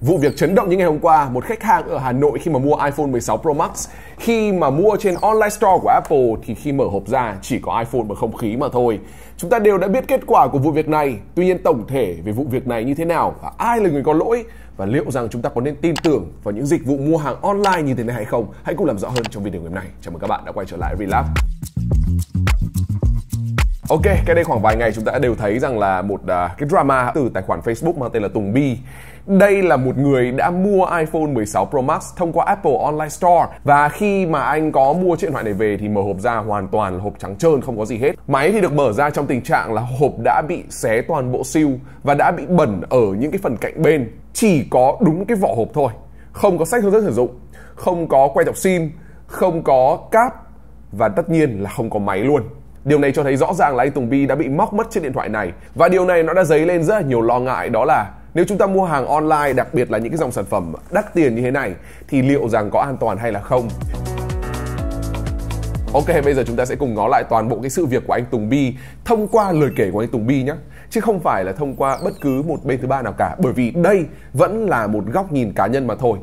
Vụ việc chấn động những ngày hôm qua, một khách hàng ở Hà Nội khi mà mua iPhone 16 Pro Max, khi mà mua trên online store của Apple thì khi mở hộp ra chỉ có iPhone và không khí mà thôi. Chúng ta đều đã biết kết quả của vụ việc này, tuy nhiên tổng thể về vụ việc này như thế nào và ai là người có lỗi và liệu rằng chúng ta có nên tin tưởng vào những dịch vụ mua hàng online như thế này hay không? Hãy cùng làm rõ hơn trong video ngày hôm nay. Chào mừng các bạn đã quay trở lại Relab. Ok, cái đây khoảng vài ngày chúng ta đã đều thấy rằng là một uh, cái drama từ tài khoản Facebook mang tên là Tùng Bi đây là một người đã mua iPhone 16 Pro Max thông qua Apple Online Store và khi mà anh có mua chiếc điện thoại này về thì mở hộp ra hoàn toàn là hộp trắng trơn không có gì hết. Máy thì được mở ra trong tình trạng là hộp đã bị xé toàn bộ siêu và đã bị bẩn ở những cái phần cạnh bên. Chỉ có đúng cái vỏ hộp thôi. Không có sách hướng dẫn sử dụng, không có quay đọc sim, không có cáp và tất nhiên là không có máy luôn. Điều này cho thấy rõ ràng là anh Tùng Bi đã bị móc mất chiếc điện thoại này và điều này nó đã dấy lên rất là nhiều lo ngại đó là nếu chúng ta mua hàng online đặc biệt là những cái dòng sản phẩm đắt tiền như thế này thì liệu rằng có an toàn hay là không Ok, bây giờ chúng ta sẽ cùng ngó lại toàn bộ cái sự việc của anh Tùng Bi thông qua lời kể của anh Tùng Bi nhé. Chứ không phải là thông qua bất cứ một bên thứ ba nào cả bởi vì đây vẫn là một góc nhìn cá nhân mà thôi.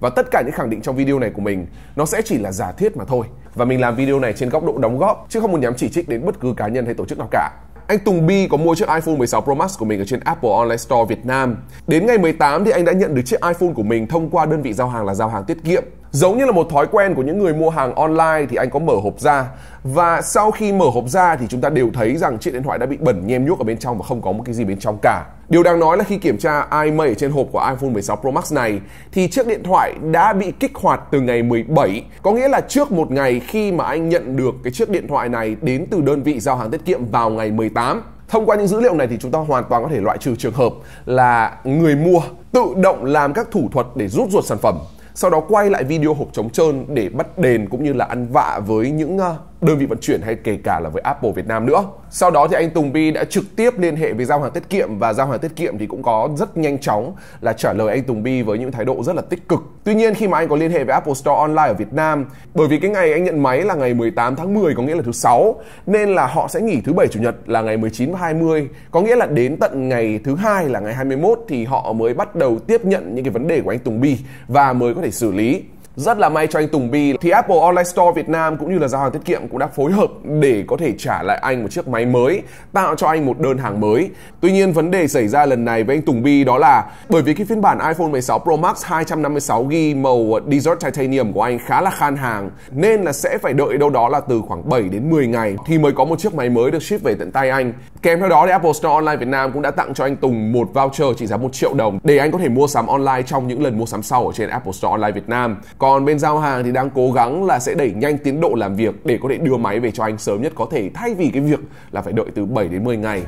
Và tất cả những khẳng định trong video này của mình nó sẽ chỉ là giả thiết mà thôi. Và mình làm video này trên góc độ đóng góp chứ không muốn nhắm chỉ trích đến bất cứ cá nhân hay tổ chức nào cả anh Tùng Bi có mua chiếc iPhone 16 Pro Max của mình ở trên Apple Online Store Việt Nam. Đến ngày 18 thì anh đã nhận được chiếc iPhone của mình thông qua đơn vị giao hàng là giao hàng tiết kiệm giống như là một thói quen của những người mua hàng online thì anh có mở hộp ra và sau khi mở hộp ra thì chúng ta đều thấy rằng chiếc điện thoại đã bị bẩn nhem nhuốc ở bên trong và không có một cái gì bên trong cả Điều đáng nói là khi kiểm tra iMay trên hộp của iPhone 16 Pro Max này thì chiếc điện thoại đã bị kích hoạt từ ngày 17, có nghĩa là trước một ngày khi mà anh nhận được cái chiếc điện thoại này đến từ đơn vị giao hàng tiết kiệm vào ngày 18. Thông qua những dữ liệu này thì chúng ta hoàn toàn có thể loại trừ trường hợp là người mua tự động làm các thủ thuật để rút ruột sản phẩm sau đó quay lại video hộp trống trơn để bắt đền cũng như là ăn vạ với những ờ, đơn vị vận chuyển hay kể cả là với Apple Việt Nam nữa. Sau đó thì anh Tùng Bi đã trực tiếp liên hệ với giao hàng tiết kiệm và giao hàng tiết kiệm thì cũng có rất nhanh chóng là trả lời anh Tùng Bi với những thái độ rất là tích cực. Tuy nhiên khi mà anh có liên hệ với Apple Store online ở Việt Nam, bởi vì cái ngày anh nhận máy là ngày 18 tháng 10 có nghĩa là thứ sáu nên là họ sẽ nghỉ thứ bảy chủ nhật là ngày 19 và 20, có nghĩa là đến tận ngày thứ hai là ngày 21 thì họ mới bắt đầu tiếp nhận những cái vấn đề của anh Tùng Bi và mới có thể xử lý. Rất là may cho anh Tùng Bi thì Apple Online Store Việt Nam cũng như là giao hàng tiết kiệm cũng đã phối hợp để có thể trả lại anh một chiếc máy mới, tạo cho anh một đơn hàng mới. Tuy nhiên vấn đề xảy ra lần này với anh Tùng Bi đó là bởi vì cái phiên bản iPhone 16 Pro Max 256GB màu Desert Titanium của anh khá là khan hàng nên là sẽ phải đợi đâu đó là từ khoảng 7 đến 10 ngày thì mới có một chiếc máy mới được ship về tận tay anh. Kèm theo đó thì Apple Store Online Việt Nam cũng đã tặng cho anh Tùng một voucher trị giá 1 triệu đồng để anh có thể mua sắm online trong những lần mua sắm sau ở trên Apple Store Online Việt Nam. Còn còn bên giao hàng thì đang cố gắng là sẽ đẩy nhanh tiến độ làm việc để có thể đưa máy về cho anh sớm nhất có thể thay vì cái việc là phải đợi từ 7 đến 10 ngày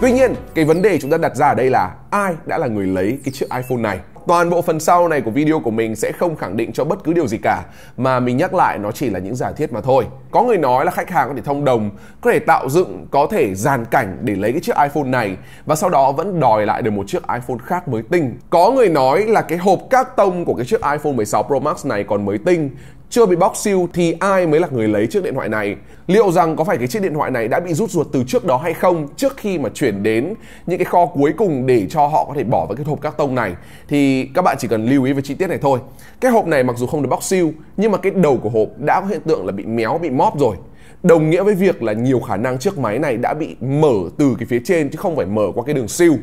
Tuy nhiên, cái vấn đề chúng ta đặt ra ở đây là ai đã là người lấy cái chiếc iPhone này? Toàn bộ phần sau này của video của mình sẽ không khẳng định cho bất cứ điều gì cả mà mình nhắc lại nó chỉ là những giả thiết mà thôi. Có người nói là khách hàng có thể thông đồng, có thể tạo dựng, có thể dàn cảnh để lấy cái chiếc iPhone này và sau đó vẫn đòi lại được một chiếc iPhone khác mới tinh. Có người nói là cái hộp các tông của cái chiếc iPhone 16 Pro Max này còn mới tinh chưa bị bóc siêu thì ai mới là người lấy chiếc điện thoại này liệu rằng có phải cái chiếc điện thoại này đã bị rút ruột từ trước đó hay không trước khi mà chuyển đến những cái kho cuối cùng để cho họ có thể bỏ vào cái hộp các tông này thì các bạn chỉ cần lưu ý về chi tiết này thôi cái hộp này mặc dù không được bóc siêu nhưng mà cái đầu của hộp đã có hiện tượng là bị méo bị móp rồi đồng nghĩa với việc là nhiều khả năng chiếc máy này đã bị mở từ cái phía trên chứ không phải mở qua cái đường siêu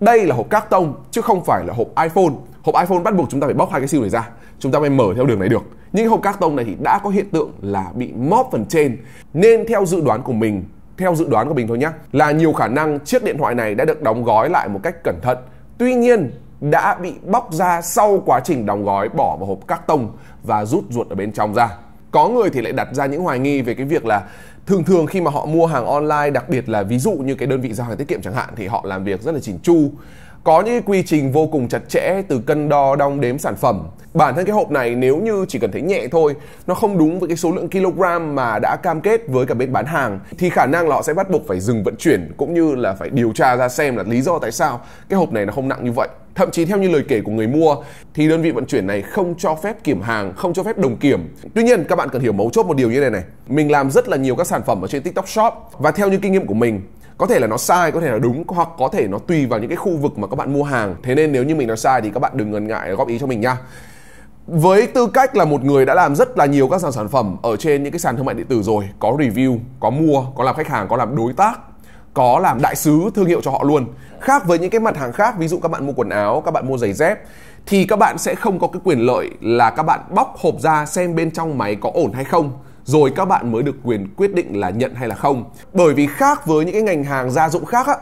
đây là hộp các tông chứ không phải là hộp iphone hộp iphone bắt buộc chúng ta phải bóc hai cái siêu này ra chúng ta mới mở theo đường này được những hộp các tông này thì đã có hiện tượng là bị móp phần trên nên theo dự đoán của mình theo dự đoán của mình thôi nhé là nhiều khả năng chiếc điện thoại này đã được đóng gói lại một cách cẩn thận tuy nhiên đã bị bóc ra sau quá trình đóng gói bỏ vào hộp các tông và rút ruột ở bên trong ra có người thì lại đặt ra những hoài nghi về cái việc là thường thường khi mà họ mua hàng online đặc biệt là ví dụ như cái đơn vị giao hàng tiết kiệm chẳng hạn thì họ làm việc rất là chỉn chu có những quy trình vô cùng chặt chẽ từ cân đo đong đếm sản phẩm bản thân cái hộp này nếu như chỉ cần thấy nhẹ thôi nó không đúng với cái số lượng kg mà đã cam kết với cả bên bán hàng thì khả năng là họ sẽ bắt buộc phải dừng vận chuyển cũng như là phải điều tra ra xem là lý do tại sao cái hộp này nó không nặng như vậy thậm chí theo như lời kể của người mua thì đơn vị vận chuyển này không cho phép kiểm hàng không cho phép đồng kiểm tuy nhiên các bạn cần hiểu mấu chốt một điều như này này mình làm rất là nhiều các sản phẩm ở trên tiktok shop và theo như kinh nghiệm của mình có thể là nó sai có thể là đúng hoặc có thể nó tùy vào những cái khu vực mà các bạn mua hàng thế nên nếu như mình nói sai thì các bạn đừng ngần ngại góp ý cho mình nha với tư cách là một người đã làm rất là nhiều các sàn sản phẩm ở trên những cái sàn thương mại điện tử rồi có review có mua có làm khách hàng có làm đối tác có làm đại sứ thương hiệu cho họ luôn khác với những cái mặt hàng khác ví dụ các bạn mua quần áo các bạn mua giày dép thì các bạn sẽ không có cái quyền lợi là các bạn bóc hộp ra xem bên trong máy có ổn hay không rồi các bạn mới được quyền quyết định là nhận hay là không bởi vì khác với những cái ngành hàng gia dụng khác á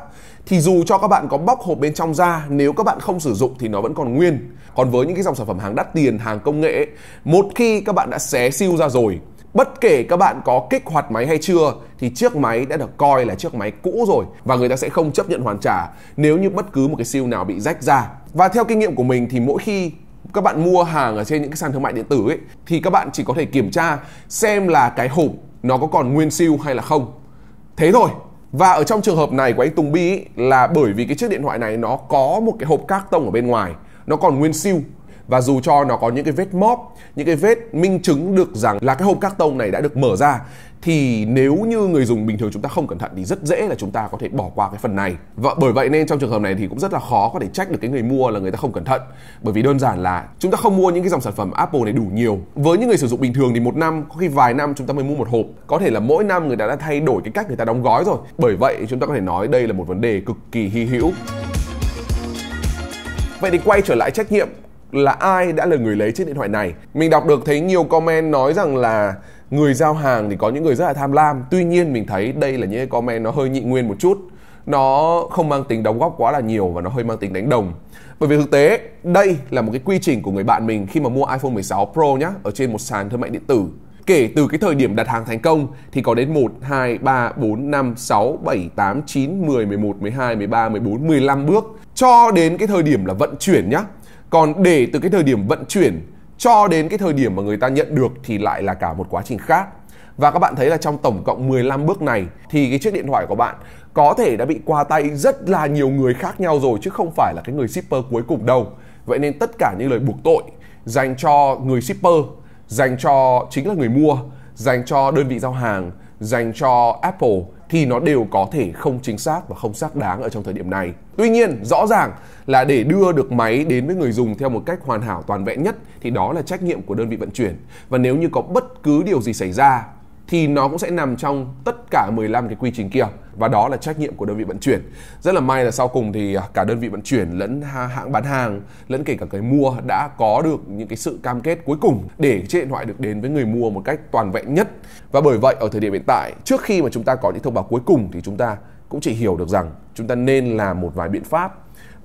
thì dù cho các bạn có bóc hộp bên trong ra nếu các bạn không sử dụng thì nó vẫn còn nguyên còn với những cái dòng sản phẩm hàng đắt tiền hàng công nghệ một khi các bạn đã xé siêu ra rồi Bất kể các bạn có kích hoạt máy hay chưa thì chiếc máy đã được coi là chiếc máy cũ rồi và người ta sẽ không chấp nhận hoàn trả nếu như bất cứ một cái siêu nào bị rách ra. Và theo kinh nghiệm của mình thì mỗi khi các bạn mua hàng ở trên những cái sàn thương mại điện tử ấy thì các bạn chỉ có thể kiểm tra xem là cái hộp nó có còn nguyên siêu hay là không thế thôi và ở trong trường hợp này của anh Tùng Bi ấy, là bởi vì cái chiếc điện thoại này nó có một cái hộp các tông ở bên ngoài nó còn nguyên siêu và dù cho nó có những cái vết móp những cái vết minh chứng được rằng là cái hộp các tông này đã được mở ra thì nếu như người dùng bình thường chúng ta không cẩn thận thì rất dễ là chúng ta có thể bỏ qua cái phần này và bởi vậy nên trong trường hợp này thì cũng rất là khó có thể trách được cái người mua là người ta không cẩn thận bởi vì đơn giản là chúng ta không mua những cái dòng sản phẩm Apple này đủ nhiều với những người sử dụng bình thường thì một năm có khi vài năm chúng ta mới mua một hộp có thể là mỗi năm người ta đã thay đổi cái cách người ta đóng gói rồi bởi vậy chúng ta có thể nói đây là một vấn đề cực kỳ hy hữu Vậy thì quay trở lại trách nhiệm là ai đã là người lấy chiếc điện thoại này mình đọc được thấy nhiều comment nói rằng là người giao hàng thì có những người rất là tham lam tuy nhiên mình thấy đây là những cái comment nó hơi nhị nguyên một chút nó không mang tính đóng góp quá là nhiều và nó hơi mang tính đánh đồng bởi vì thực tế đây là một cái quy trình của người bạn mình khi mà mua iPhone 16 Pro nhá ở trên một sàn thương mại điện tử kể từ cái thời điểm đặt hàng thành công thì có đến 1, 2, 3, 4, 5, 6, 7, 8, 9, 10, 11, 12, 13, 14, 15 bước cho đến cái thời điểm là vận chuyển nhá còn để từ cái thời điểm vận chuyển cho đến cái thời điểm mà người ta nhận được thì lại là cả một quá trình khác và các bạn thấy là trong tổng cộng 15 bước này thì cái chiếc điện thoại của bạn có thể đã bị qua tay rất là nhiều người khác nhau rồi chứ không phải là cái người shipper cuối cùng đâu. Vậy nên tất cả những lời buộc tội dành cho người shipper, dành cho chính là người mua, dành cho đơn vị giao hàng, dành cho Apple thì nó đều có thể không chính xác và không xác đáng ở trong thời điểm này. Tuy nhiên, rõ ràng là để đưa được máy đến với người dùng theo một cách hoàn hảo toàn vẹn nhất thì đó là trách nhiệm của đơn vị vận chuyển. Và nếu như có bất cứ điều gì xảy ra thì nó cũng sẽ nằm trong tất cả 15 cái quy trình kia và đó là trách nhiệm của đơn vị vận chuyển. Rất là may là sau cùng thì à, cả đơn vị vận chuyển lẫn hãng bán hàng lẫn kể cả người mua đã có được những cái sự cam kết cuối cùng để chiếc điện thoại được đến với người mua một cách toàn vẹn nhất. Và bởi vậy ở thời điểm hiện tại trước khi mà chúng ta có những thông báo cuối cùng thì chúng ta cũng chỉ hiểu được rằng chúng ta nên làm một vài biện pháp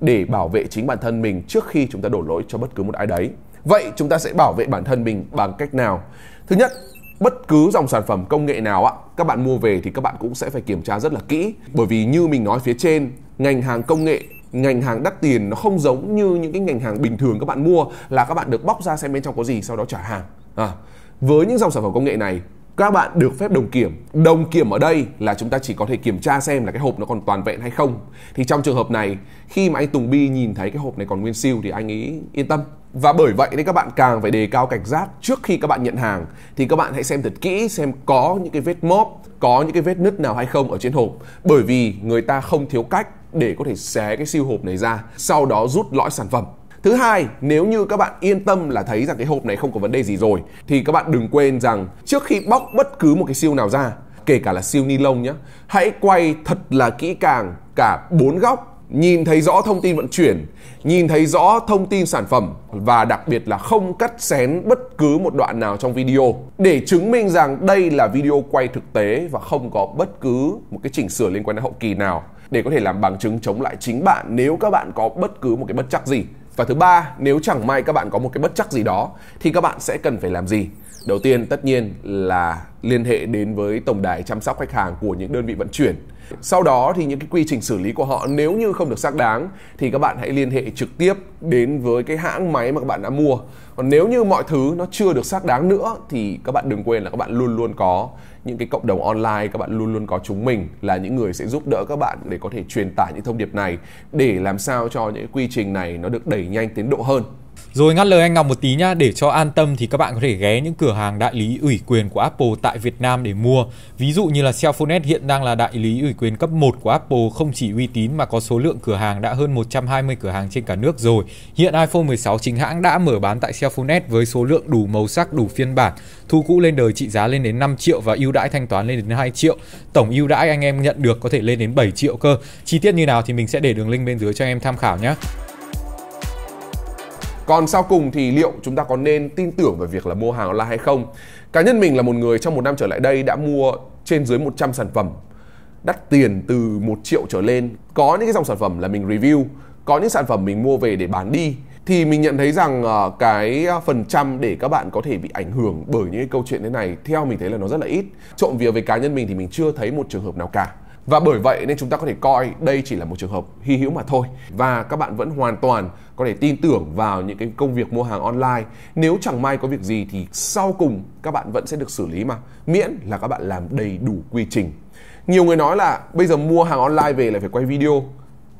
để bảo vệ chính bản thân mình trước khi chúng ta đổ lỗi cho bất cứ một ai đấy. Vậy chúng ta sẽ bảo vệ bản thân mình bằng cách nào? Thứ nhất, bất cứ dòng sản phẩm công nghệ nào ạ các bạn mua về thì các bạn cũng sẽ phải kiểm tra rất là kỹ bởi vì như mình nói phía trên ngành hàng công nghệ ngành hàng đắt tiền nó không giống như những cái ngành hàng bình thường các bạn mua là các bạn được bóc ra xem bên trong có gì sau đó trả hàng à, với những dòng sản phẩm công nghệ này các bạn được phép đồng kiểm đồng kiểm ở đây là chúng ta chỉ có thể kiểm tra xem là cái hộp nó còn toàn vẹn hay không thì trong trường hợp này khi mà anh Tùng Bi nhìn thấy cái hộp này còn nguyên siêu thì anh ấy yên tâm và bởi vậy nên các bạn càng phải đề cao cảnh giác trước khi các bạn nhận hàng thì các bạn hãy xem thật kỹ xem có những cái vết móp, có những cái vết nứt nào hay không ở trên hộp bởi vì người ta không thiếu cách để có thể xé cái siêu hộp này ra, sau đó rút lõi sản phẩm. Thứ hai, nếu như các bạn yên tâm là thấy rằng cái hộp này không có vấn đề gì rồi thì các bạn đừng quên rằng trước khi bóc bất cứ một cái siêu nào ra, kể cả là siêu ni lông nhé, hãy quay thật là kỹ càng cả bốn góc nhìn thấy rõ thông tin vận chuyển, nhìn thấy rõ thông tin sản phẩm và đặc biệt là không cắt xén bất cứ một đoạn nào trong video để chứng minh rằng đây là video quay thực tế và không có bất cứ một cái chỉnh sửa liên quan đến hậu kỳ nào để có thể làm bằng chứng chống lại chính bạn nếu các bạn có bất cứ một cái bất chắc gì. Và thứ ba, nếu chẳng may các bạn có một cái bất chắc gì đó thì các bạn sẽ cần phải làm gì? Đầu tiên tất nhiên là liên hệ đến với tổng đài chăm sóc khách hàng của những đơn vị vận chuyển sau đó thì những cái quy trình xử lý của họ nếu như không được xác đáng thì các bạn hãy liên hệ trực tiếp đến với cái hãng máy mà các bạn đã mua. Còn nếu như mọi thứ nó chưa được xác đáng nữa thì các bạn đừng quên là các bạn luôn luôn có những cái cộng đồng online các bạn luôn luôn có chúng mình là những người sẽ giúp đỡ các bạn để có thể truyền tải những thông điệp này để làm sao cho những quy trình này nó được đẩy nhanh tiến độ hơn rồi ngắt lời anh Ngọc một tí nhá, để cho an tâm thì các bạn có thể ghé những cửa hàng đại lý ủy quyền của Apple tại Việt Nam để mua. Ví dụ như là Cellphonet hiện đang là đại lý ủy quyền cấp 1 của Apple, không chỉ uy tín mà có số lượng cửa hàng đã hơn 120 cửa hàng trên cả nước rồi. Hiện iPhone 16 chính hãng đã mở bán tại Cellphonet với số lượng đủ màu sắc, đủ phiên bản. Thu cũ lên đời trị giá lên đến 5 triệu và ưu đãi thanh toán lên đến 2 triệu. Tổng ưu đãi anh em nhận được có thể lên đến 7 triệu cơ. Chi tiết như nào thì mình sẽ để đường link bên dưới cho anh em tham khảo nhé còn sau cùng thì liệu chúng ta có nên tin tưởng về việc là mua hàng online hay không cá nhân mình là một người trong một năm trở lại đây đã mua trên dưới 100 sản phẩm đắt tiền từ 1 triệu trở lên có những cái dòng sản phẩm là mình review có những sản phẩm mình mua về để bán đi thì mình nhận thấy rằng ờ, cái phần trăm để các bạn có thể bị ảnh hưởng bởi những cái câu chuyện thế này theo mình thấy là nó rất là ít trộm vía về cá nhân mình thì mình chưa thấy một trường hợp nào cả và bởi vậy nên chúng ta có thể coi đây chỉ là một trường hợp hy hữu mà thôi và các bạn vẫn hoàn toàn có thể tin tưởng vào những cái công việc mua hàng online nếu chẳng may có việc gì thì sau cùng các bạn vẫn sẽ được xử lý mà miễn là các bạn làm đầy đủ quy trình nhiều người nói là bây giờ mua hàng online về lại phải quay video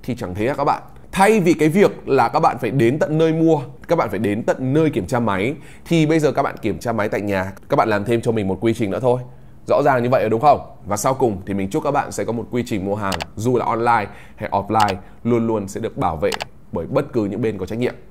thì chẳng thế à các bạn thay vì cái việc là các bạn phải đến tận nơi mua các bạn phải đến tận nơi kiểm tra máy thì bây giờ các bạn kiểm tra máy tại nhà các bạn làm thêm cho mình một quy trình nữa thôi rõ ràng như vậy đúng không và sau cùng thì mình chúc các bạn sẽ có một quy trình mua hàng dù là online hay offline luôn luôn sẽ được bảo vệ bởi bất cứ những bên có trách nhiệm